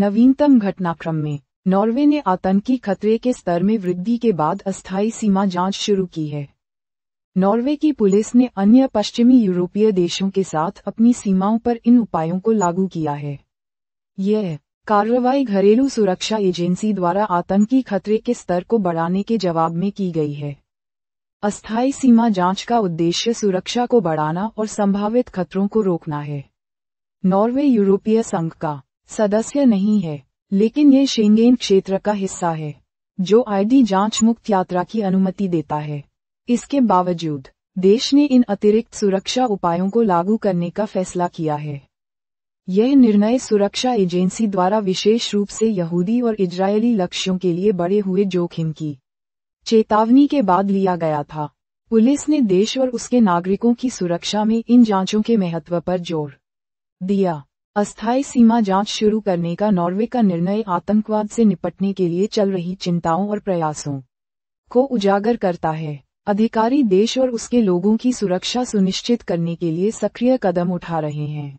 नवीनतम घटनाक्रम में नॉर्वे ने आतंकी खतरे के स्तर में वृद्धि के बाद अस्थायी सीमा जांच शुरू की है नॉर्वे की पुलिस ने अन्य पश्चिमी यूरोपीय देशों के साथ अपनी सीमाओं पर इन उपायों को लागू किया है यह कार्रवाई घरेलू सुरक्षा एजेंसी द्वारा आतंकी खतरे के स्तर को बढ़ाने के जवाब में की गई है अस्थायी सीमा जांच का उद्देश्य सुरक्षा को बढ़ाना और संभावित खतरों को रोकना है नॉर्वे यूरोपीय संघ का सदस्य नहीं है लेकिन ये शेंगेन क्षेत्र का हिस्सा है जो आईडी जांच मुक्त यात्रा की अनुमति देता है इसके बावजूद देश ने इन अतिरिक्त सुरक्षा उपायों को लागू करने का फैसला किया है यह निर्णय सुरक्षा एजेंसी द्वारा विशेष रूप से यहूदी और इजरायली लक्ष्यों के लिए बढ़े हुए जोखिम की चेतावनी के बाद लिया गया था पुलिस ने देश और उसके नागरिकों की सुरक्षा में इन जांचों के महत्व पर जोर दिया अस्थायी सीमा जांच शुरू करने का नॉर्वे का निर्णय आतंकवाद से निपटने के लिए चल रही चिंताओं और प्रयासों को उजागर करता है अधिकारी देश और उसके लोगों की सुरक्षा सुनिश्चित करने के लिए सक्रिय कदम उठा रहे हैं